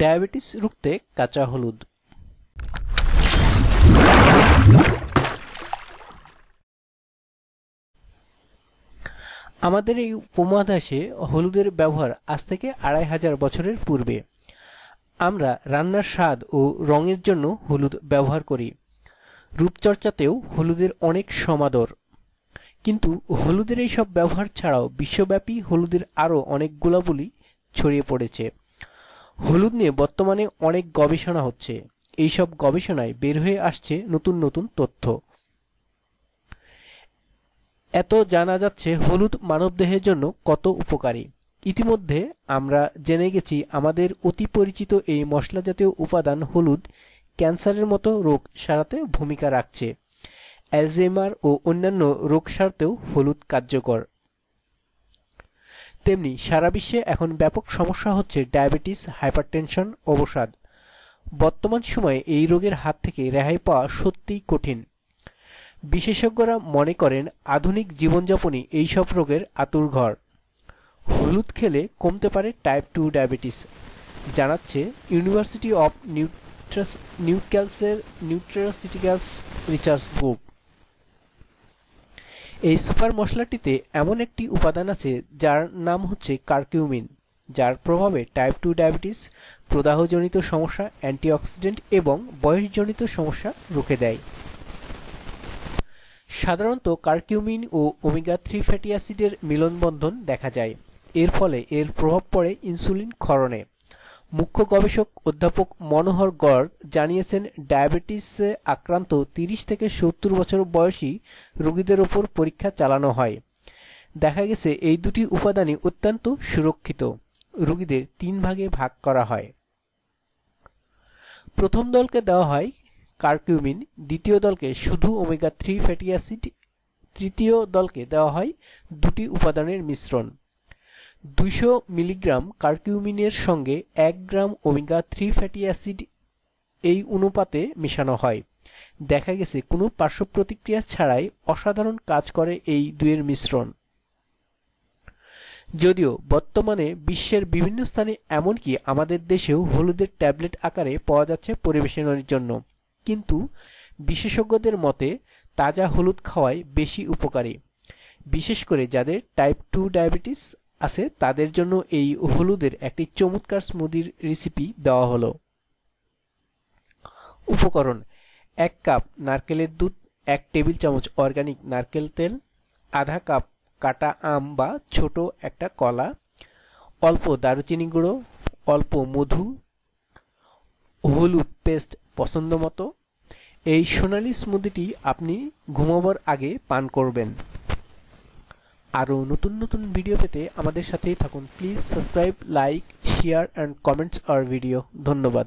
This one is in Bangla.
ডায়াবেটিস রুখতে কাঁচা হলুদ আমাদের এই উপমহাদেশে হলুদের ব্যবহার আজ থেকে আড়াই হাজার বছরের পূর্বে আমরা রান্নার স্বাদ ও রঙের জন্য হলুদ ব্যবহার করি রূপচর্চাতেও হলুদের অনেক সমাদর কিন্তু হলুদের এই সব ব্যবহার ছাড়াও বিশ্বব্যাপী হলুদের আরও অনেক গুণাবলী ছড়িয়ে পড়েছে হলুদ নিয়ে বর্তমানে অনেক গবেষণা হচ্ছে এইসব গবেষণায় বের হয়ে আসছে নতুন নতুন তথ্য এত জানা যাচ্ছে হলুদ মানবদেহের জন্য কত উপকারী ইতিমধ্যে আমরা জেনে গেছি আমাদের অতি পরিচিত এই মশলা জাতীয় উপাদান হলুদ ক্যান্সারের মতো রোগ সারাতে ভূমিকা রাখছে অ্যালজেমার ও অন্যান্য রোগ সারতেও হলুদ কার্যকর তেমনি সারা বিশ্বে এখন ব্যাপক সমস্যা হচ্ছে ডায়াবেটিস হাইপারটেনশন অবসাদ বর্তমান সময়ে এই রোগের হাত থেকে রেহাই পাওয়া সত্যিই কঠিন বিশেষজ্ঞরা মনে করেন আধুনিক জীবনযাপনই এইসব রোগের আতুর ঘর হলুদ খেলে কমতে পারে টাইপ টু ডায়াবেটিস জানাচ্ছে ইউনিভার্সিটি অফ নিউট্রাস নিউক্যালসের নিউট্রাসিটিক্যালস রিচার্স গ্রুপ এই সুপার মশলাটিতে এমন একটি উপাদান আছে যার নাম হচ্ছে কার্কিউমিন যার প্রভাবে টাইপ টু ডায়াবেটিস প্রদাহজনিত সমস্যা অ্যান্টিঅক্সিডেন্ট এবং বয়সজনিত সমস্যা রুখে দেয় সাধারণত কার্কিউমিন ও ওমেগা থ্রি ফ্যাটি অ্যাসিডের মিলনবন্ধন দেখা যায় এর ফলে এর প্রভাব পড়ে ইনসুলিন ক্ষরণে মুখ্য গবেষক অধ্যাপক মনোহর গড় জানিয়েছেন ডায়াবেটিসে আক্রান্ত তিরিশ থেকে সত্তর বছর বয়সী রোগীদের ওপর পরীক্ষা চালানো হয় দেখা গেছে এই দুটি উপাদানই অত্যন্ত সুরক্ষিত রোগীদের তিন ভাগে ভাগ করা হয় প্রথম দলকে দেওয়া হয় কার্কিউমিন দ্বিতীয় দলকে শুধু ওমেগা থ্রি ফ্যাটি অ্যাসিড তৃতীয় দলকে দেওয়া হয় দুটি উপাদানের মিশ্রণ দুইশো মিলিগ্রাম কার্কিউমিনের সঙ্গে এক gram omega three fatty acid এই অনুপাতে মেশানো হয় দেখা গেছে কোনো পার্শ্ব প্রতিক্রিয়া ছাড়াই অসাধারণ কাজ করে এই দুয়ের মিশ্রণ যদিও বর্তমানে বিশ্বের বিভিন্ন স্থানে এমনকি আমাদের দেশেও হলুদের ট্যাবলেট আকারে পাওয়া যাচ্ছে পরিবেশনের জন্য কিন্তু বিশেষজ্ঞদের মতে তাজা হলুদ খাওয়াই বেশি উপকারী বিশেষ করে যাদের টাইপ টু ডায়াবেটিস আছে তাদের জন্য এই হলুদের একটি চমৎকার স্মুদির রেসিপি দেওয়া হলো উপকরণ এক কাপ নারকেলের দুধ এক টেবিল চামচ অর্গানিক নারকেল তেল আধা কাপ কাটা আম বা ছোট একটা কলা অল্প দারুচিনি গুঁড়ো অল্প মধু হলুদ পেস্ট পছন্দ মতো এই সোনালি স্মুদিটি আপনি ঘুমাবার আগে পান করবেন আরও নতুন নতুন ভিডিও পেতে আমাদের সাথেই থাকুন please subscribe like share and comments আর ভিডিও ধন্যবাদ